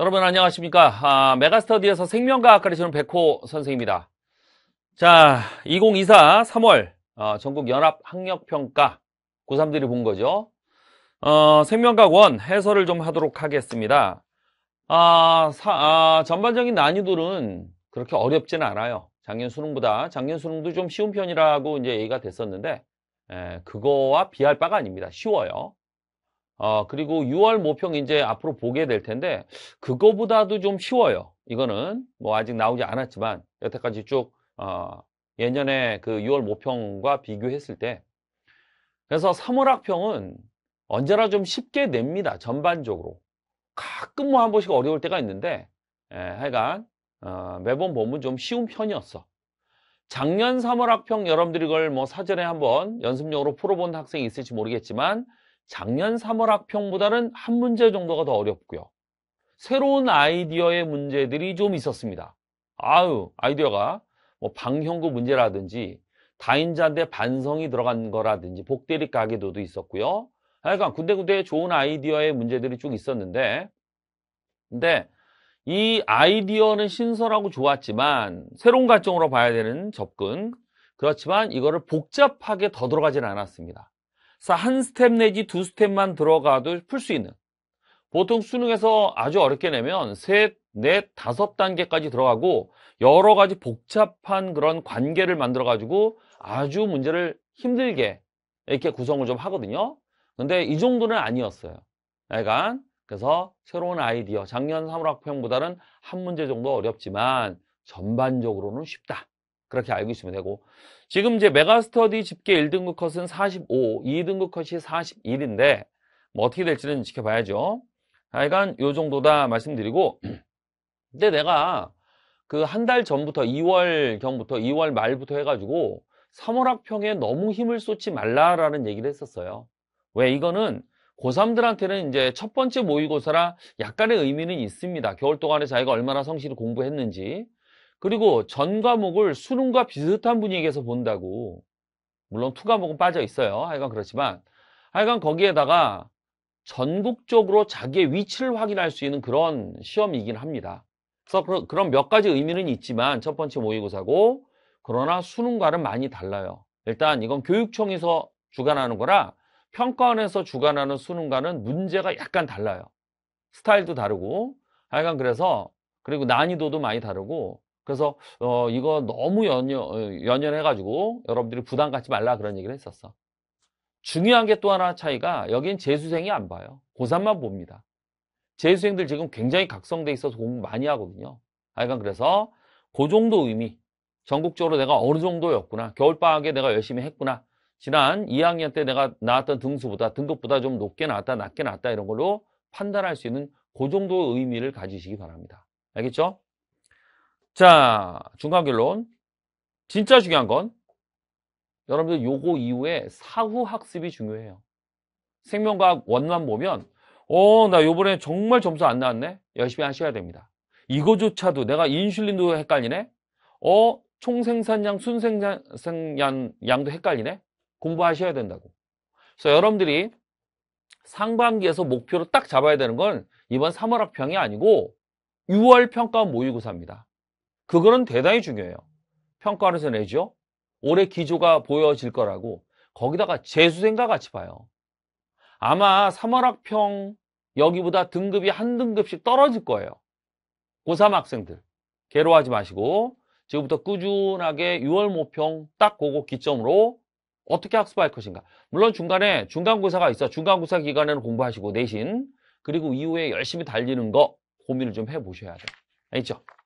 여러분 안녕하십니까 아, 메가스터디에서 생명과학 가르치는 백호 선생입니다 자2024 3월 어, 전국연합학력평가 고3들이 본 거죠 어, 생명과학원 해설을 좀 하도록 하겠습니다 아, 사, 아, 전반적인 난이도는 그렇게 어렵진 않아요 작년 수능보다 작년 수능도 좀 쉬운 편이라고 이제 얘기가 됐었는데 에, 예, 그거와 비할 바가 아닙니다 쉬워요 어, 그리고 6월 모평 이제 앞으로 보게 될 텐데 그거보다도 좀 쉬워요. 이거는 뭐 아직 나오지 않았지만 여태까지 쭉 어, 예년에 그 6월 모평과 비교했을 때 그래서 3월 학평은 언제나 좀 쉽게 냅니다. 전반적으로 가끔 뭐 한 번씩 어려울 때가 있는데 예, 하여간 어, 매번 보면 좀 쉬운 편이었어. 작년 3월 학평 여러분들이 이걸 뭐 사전에 한번 연습용으로 풀어본 학생이 있을지 모르겠지만 작년 3월 학평보다는 한 문제 정도가 더 어렵고요. 새로운 아이디어의 문제들이 좀 있었습니다. 아유, 아이디어가 뭐 방형구 문제라든지 다인자대 반성이 들어간 거라든지 복대리 가게도도 있었고요. 하여간 군데군데 좋은 아이디어의 문제들이 쭉 있었는데 근데 이 아이디어는 신설하고 좋았지만 새로운 관정으로 봐야 되는 접근 그렇지만 이거를 복잡하게 더 들어가진 않았습니다. 한 스텝 내지 두 스텝만 들어가도 풀 수 있는 보통 수능에서 아주 어렵게 내면 셋, 넷, 다섯 단계까지 들어가고 여러 가지 복잡한 그런 관계를 만들어 가지고 아주 문제를 힘들게 이렇게 구성을 좀 하거든요 근데 이 정도는 아니었어요 약간 그래서 새로운 아이디어 작년 3월 학평보다는 한 문제 정도 어렵지만 전반적으로는 쉽다 그렇게 알고 있으면 되고 지금 이제 메가스터디 집계 1등급 컷은 45, 2등급 컷이 41인데 뭐 어떻게 될지는 지켜봐야죠. 하여간 요 정도다 말씀드리고 근데 내가 그 한 달 전부터 2월 경부터 2월 말부터 해가지고 3월 학평에 너무 힘을 쏟지 말라라는 얘기를 했었어요. 왜 이거는 고3들한테는 이제 첫 번째 모의고사라 약간의 의미는 있습니다. 겨울 동안에 자기가 얼마나 성실히 공부했는지. 그리고 전 과목을 수능과 비슷한 분위기에서 본다고 물론 투 과목은 빠져 있어요. 하여간 그렇지만 하여간 거기에다가 전국적으로 자기의 위치를 확인할 수 있는 그런 시험이긴 합니다. 그래서 그런 몇 가지 의미는 있지만 첫 번째 모의고사고 그러나 수능과는 많이 달라요. 일단 이건 교육청에서 주관하는 거라 평가원에서 주관하는 수능과는 문제가 약간 달라요. 스타일도 다르고 하여간 그래서 그리고 난이도도 많이 다르고 그래서 어, 이거 너무 연연, 어, 연연해가지고 여러분들이 부담 갖지 말라 그런 얘기를 했었어. 중요한 게 또 하나 차이가 여긴 재수생이 안 봐요. 고3만 봅니다. 재수생들 지금 굉장히 각성돼 있어서 공부 많이 하거든요. 하여간 그래서 그 정도 의미, 전국적으로 내가 어느 정도였구나. 겨울방학에 내가 열심히 했구나. 지난 2학년 때 내가 나왔던 등수보다 등급보다 좀 높게 나왔다 낮게 나왔다 이런 걸로 판단할 수 있는 그 정도의 의미를 가지시기 바랍니다. 알겠죠? 자, 중간 결론. 진짜 중요한 건 여러분들 요거 이후에 사후 학습이 중요해요. 생명과학 원만 보면 어, 나 요번에 정말 점수 안 나왔네. 열심히 하셔야 됩니다. 이거조차도 내가 인슐린도 헷갈리네. 어, 총생산량, 순생산량도 헷갈리네. 공부하셔야 된다고. 그래서 여러분들이 상반기에서 목표로 딱 잡아야 되는 건 이번 3월 학평이 아니고 6월 평가 모의고사입니다. 그거는 대단히 중요해요. 평가를해서 내죠. 올해 기조가 보여질 거라고 거기다가 재수생과 같이 봐요. 아마 3월학평 여기보다 등급이 한 등급씩 떨어질 거예요. 고3 학생들 괴로워하지 마시고 지금부터 꾸준하게 6월 모평 딱 보고 기점으로 어떻게 학습할 것인가 물론 중간에 중간고사가 있어 중간고사 기간에는 공부하시고 내신 그리고 이후에 열심히 달리는 거 고민을 좀 해보셔야 돼요. 알겠죠?